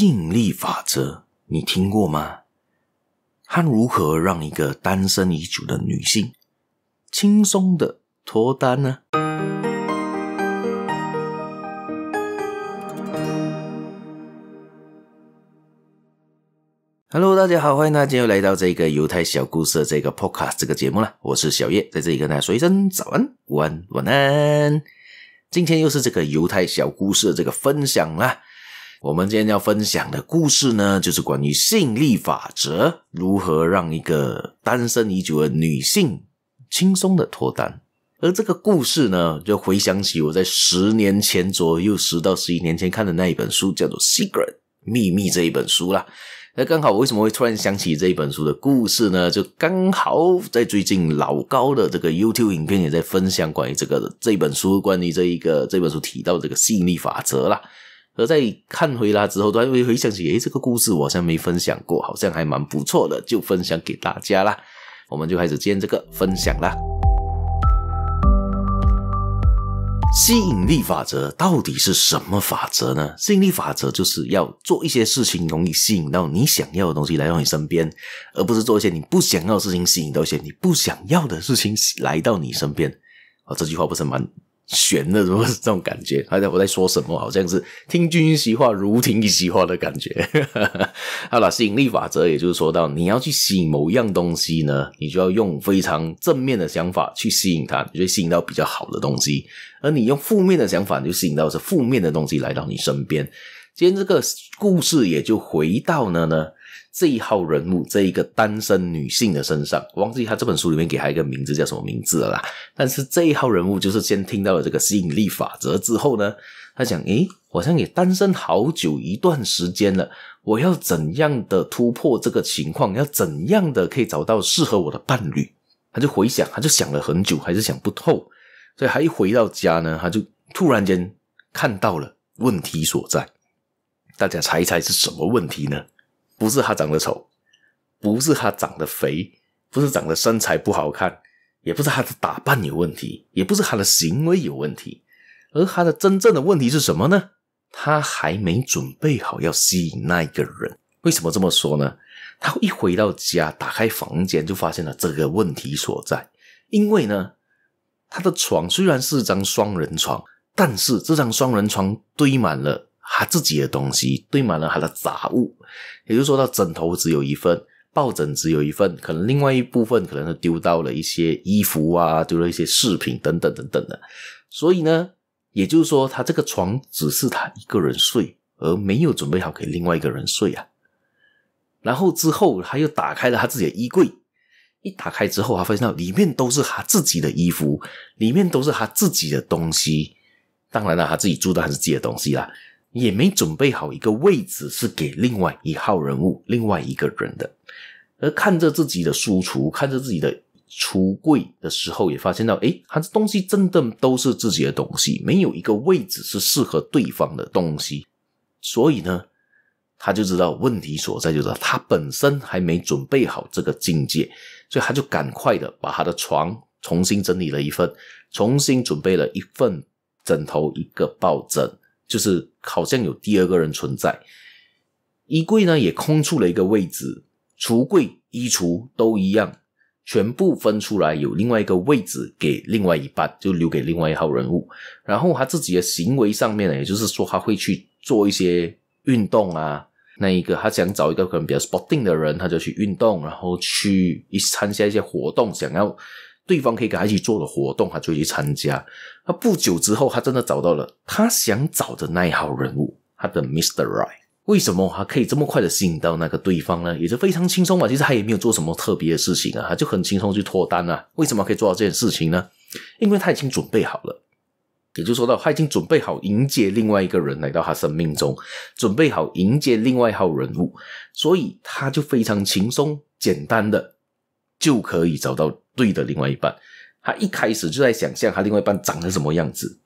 吸引力法则，你听过吗？它如何让一个单身已久的女性轻松的脱单呢？Hello，大家好，欢迎大家又来到这个犹太小故事这个 Podcast 这个节目了。我是小叶，在这里跟大家说一声早安、午安、晚安。今天又是这个犹太小故事的这个分享啦。我们今天要分享的故事呢，就是关于吸引力法则如何让一个单身已久的女性轻松的脱单。而这个故事呢，就回想起我在十年前左右，十到十一年前看的那一本书，叫做《Secret 秘密》这一本书啦。那刚好，我为什么会突然想起这一本书的故事呢？就刚好在最近老高的这个 YouTube 影片也在分享关于这个这本书，关于这一个这本书提到这个吸引力法则啦。而在看回来之后，突然回想起，哎，这个故事我好像没分享过，好像还蛮不错的，就分享给大家啦。我们就开始今天这个分享啦。吸引力法则到底是什么法则呢？吸引力法则就是要做一些事情，容易吸引到你想要的东西来到你身边，而不是做一些你不想要的事情，吸引到一些你不想要的事情来到你身边。啊，这句话不是蛮。悬的，如果是这种感觉？他在我在说什么？好像是听君一席话，如听一席话的感觉。好了，吸引力法则，也就是说到你要去吸引某一样东西呢，你就要用非常正面的想法去吸引它，你会吸引到比较好的东西；而你用负面的想法，就吸引到是负面的东西来到你身边。今天这个故事也就回到了呢。这一号人物，这一个单身女性的身上，我忘记他这本书里面给她一个名字叫什么名字了啦。但是这一号人物就是先听到了这个吸引力法则之后呢，他想，诶，好像也单身好久一段时间了，我要怎样的突破这个情况？要怎样的可以找到适合我的伴侣？他就回想，他就想了很久，还是想不透。所以，他一回到家呢，他就突然间看到了问题所在。大家猜一猜是什么问题呢？不是他长得丑，不是他长得肥，不是长得身材不好看，也不是他的打扮有问题，也不是他的行为有问题，而他的真正的问题是什么呢？他还没准备好要吸引那一个人。为什么这么说呢？他一回到家，打开房间就发现了这个问题所在。因为呢，他的床虽然是张双人床，但是这张双人床堆满了。他自己的东西堆满了他的杂物，也就是说，他枕头只有一份，抱枕只有一份，可能另外一部分可能是丢到了一些衣服啊，丢了一些饰品等等等等的。所以呢，也就是说，他这个床只是他一个人睡，而没有准备好给另外一个人睡啊。然后之后他又打开了他自己的衣柜，一打开之后，他发现到里面都是他自己的衣服，里面都是他自己的东西。当然了，他自己住的还是自己的东西啦。也没准备好一个位置是给另外一号人物、另外一个人的，而看着自己的书橱、看着自己的橱柜的时候，也发现到，诶，他这东西真的都是自己的东西，没有一个位置是适合对方的东西，所以呢，他就知道问题所在，就是他本身还没准备好这个境界，所以他就赶快的把他的床重新整理了一份，重新准备了一份枕头，一个抱枕。就是好像有第二个人存在，衣柜呢也空出了一个位置，橱柜、衣橱都一样，全部分出来有另外一个位置给另外一半，就留给另外一号人物。然后他自己的行为上面呢，也就是说他会去做一些运动啊，那一个他想找一个可能比较 sporting 的人，他就去运动，然后去参加一些活动，想要。对方可以跟他一起做的活动，他就去参加。那不久之后，他真的找到了他想找的那一号人物，他的 Mister Right。为什么他可以这么快的吸引到那个对方呢？也是非常轻松嘛。其实他也没有做什么特别的事情啊，他就很轻松去脱单了。为什么可以做到这件事情呢？因为他已经准备好了，也就说到他已经准备好迎接另外一个人来到他生命中，准备好迎接另外一号人物，所以他就非常轻松、简单的。就可以找到对的另外一半。他一开始就在想象他另外一半长成什么样子，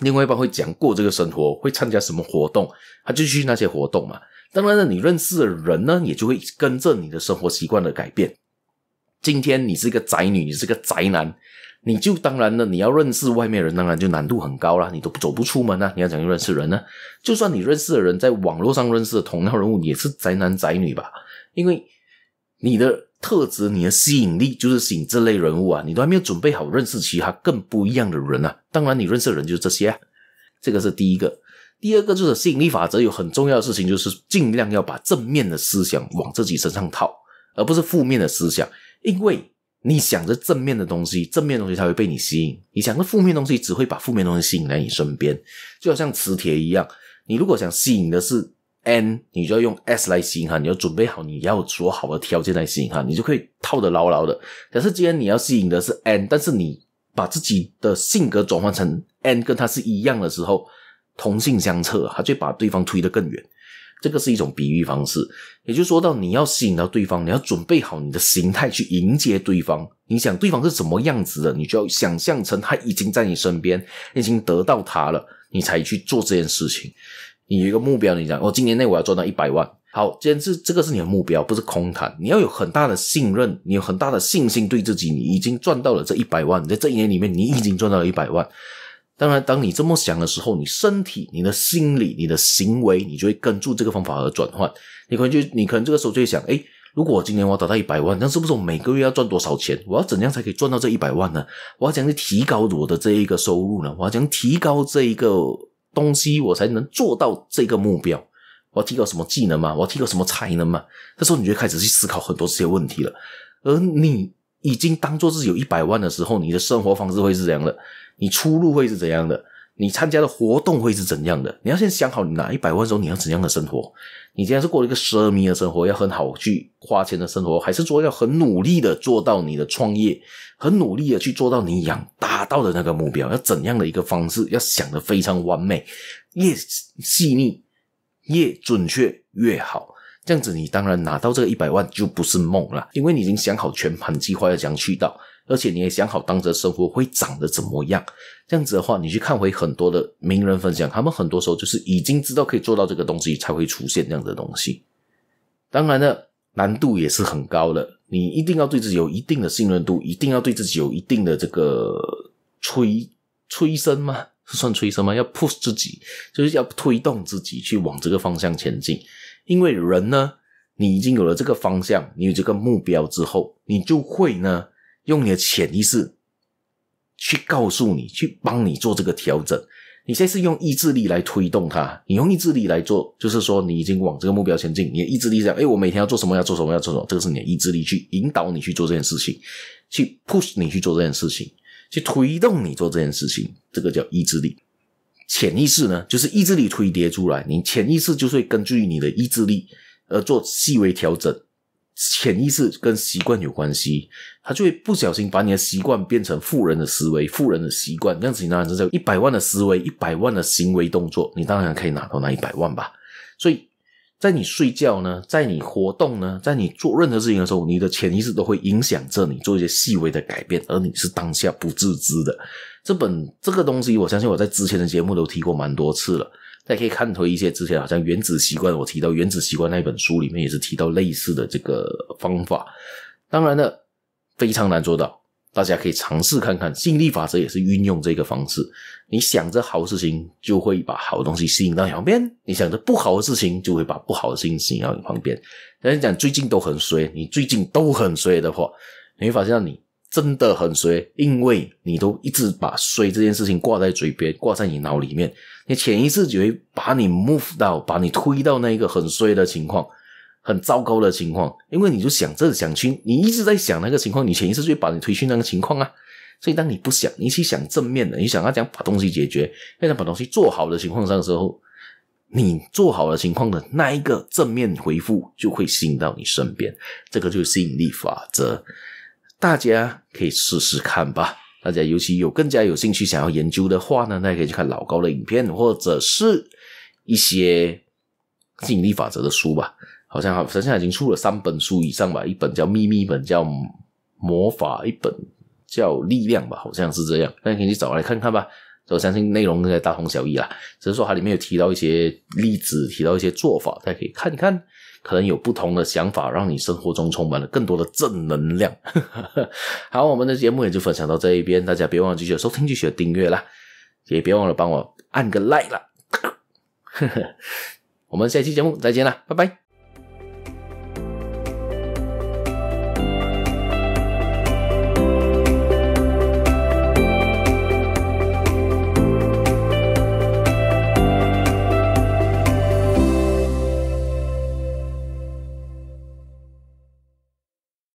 另外一半会讲过这个生活，会参加什么活动，他就去那些活动嘛。当然了，你认识的人呢，也就会跟着你的生活习惯的改变。今天你是一个宅女，你是个宅男，你就当然了，你要认识外面人，当然就难度很高了。你都走不出门啊，你要怎样认识人呢？就算你认识的人在网络上认识的同样人物，也是宅男宅女吧？因为你的。特质你的吸引力就是吸引这类人物啊，你都还没有准备好认识其他更不一样的人啊。当然，你认识的人就是这些，这个是第一个。第二个就是吸引力法则有很重要的事情，就是尽量要把正面的思想往自己身上套，而不是负面的思想，因为你想着正面的东西，正面东西才会被你吸引；，你想着负面东西，只会把负面东西吸引来你身边，就好像磁铁一样。你如果想吸引的是。n，你就要用 s 来吸引哈，你要准备好你要做好的条件来吸引哈，你就可以套得牢牢的。可是今天你要吸引的是 n，但是你把自己的性格转换成 n，跟他是一样的时候，同性相斥，他就把对方推得更远。这个是一种比喻方式，也就说到你要吸引到对方，你要准备好你的形态去迎接对方。你想对方是什么样子的，你就要想象成他已经在你身边，已经得到他了，你才去做这件事情。你有一个目标，你讲，我今年内我要赚到一百万。好，今天是这个是你的目标，不是空谈。你要有很大的信任，你有很大的信心对自己，你已经赚到了这一百万。你在这一年里面，你已经赚到了一百万。当然，当你这么想的时候，你身体、你的心理、你的行为，你就会跟住这个方法而转换。你可能就，你可能这个时候就会想，诶，如果我今年我达到一百万，那是不是我每个月要赚多少钱？我要怎样才可以赚到这一百万呢？我要怎样提高我的这一个收入呢？我要怎样提高这一个？东西我才能做到这个目标，我提高什么技能嘛？我提高什么才能嘛？这时候你就开始去思考很多这些问题了。而你已经当做是有一百万的时候，你的生活方式会是怎样的？你出路会是怎样的？你参加的活动会是怎样的？你要先想好，你拿一百万时候你要怎样的生活？你今天是过了一个奢靡的生活，要很好去花钱的生活，还是说要很努力的做到你的创业，很努力的去做到你想达到的那个目标？要怎样的一个方式？要想的非常完美，越细腻、越准确越好。这样子，你当然拿到这个一百万就不是梦了，因为你已经想好全盘计划要怎样去到。而且你也想好，当着生活会长得怎么样？这样子的话，你去看回很多的名人分享，他们很多时候就是已经知道可以做到这个东西，才会出现这样的东西。当然了，难度也是很高的。你一定要对自己有一定的信任度，一定要对自己有一定的这个催催生吗？算催生吗？要 push 自己，就是要推动自己去往这个方向前进。因为人呢，你已经有了这个方向，你有这个目标之后，你就会呢。用你的潜意识去告诉你，去帮你做这个调整。你现在是用意志力来推动它，你用意志力来做，就是说你已经往这个目标前进。你的意志力在，哎，我每天要做什么？要做什么？要做什么？这个是你的意志力去引导你去做这件事情，去 push 你去做这件事情，去推动你做这件事情。这个叫意志力。潜意识呢，就是意志力推叠出来，你潜意识就是根据你的意志力而做细微调整。潜意识跟习惯有关系，他就会不小心把你的习惯变成富人的思维、富人的习惯，这样子你当然是道一百万的思维、一百万的行为动作，你当然可以拿到那一百万吧。所以在你睡觉呢，在你活动呢，在你做任何事情的时候，你的潜意识都会影响着你做一些细微的改变，而你是当下不自知的。这本这个东西，我相信我在之前的节目都提过蛮多次了。大家可以看回一些之前好像原子习惯，我提到原子习惯那本书里面也是提到类似的这个方法。当然了，非常难做到，大家可以尝试看看。吸引力法则也是运用这个方式，你想着好事情，就会把好东西吸引到你旁边；你想着不好的事情，就会把不好的事情吸引到你旁边。但是讲最近都很衰，你最近都很衰的话，你会发现你。真的很衰，因为你都一直把“衰”这件事情挂在嘴边，挂在你脑里面，你潜意识就会把你 move 到，把你推到那一个很衰的情况，很糟糕的情况。因为你就想这想去，你一直在想那个情况，你潜意识就会把你推去那个情况啊。所以当你不想，你去想正面的，你想要讲把东西解决，要想把东西做好的情况上的时候，你做好的情况的那一个正面回复就会吸引到你身边，这个就是吸引力法则。大家可以试试看吧。大家尤其有更加有兴趣想要研究的话呢，那家可以去看老高的影片，或者是一些吸引力法则的书吧。好像像现在已经出了三本书以上吧，一本叫秘密，一本叫魔法，一本叫力量吧，好像是这样。大家可以去找来看看吧。我相信内容应该大同小异啦，只是说它里面有提到一些例子，提到一些做法，大家可以看一看。可能有不同的想法，让你生活中充满了更多的正能量。好，我们的节目也就分享到这一边，大家别忘了继续收听、继续订阅啦，也别忘了帮我按个 like 啦。我们下期节目再见啦，拜拜。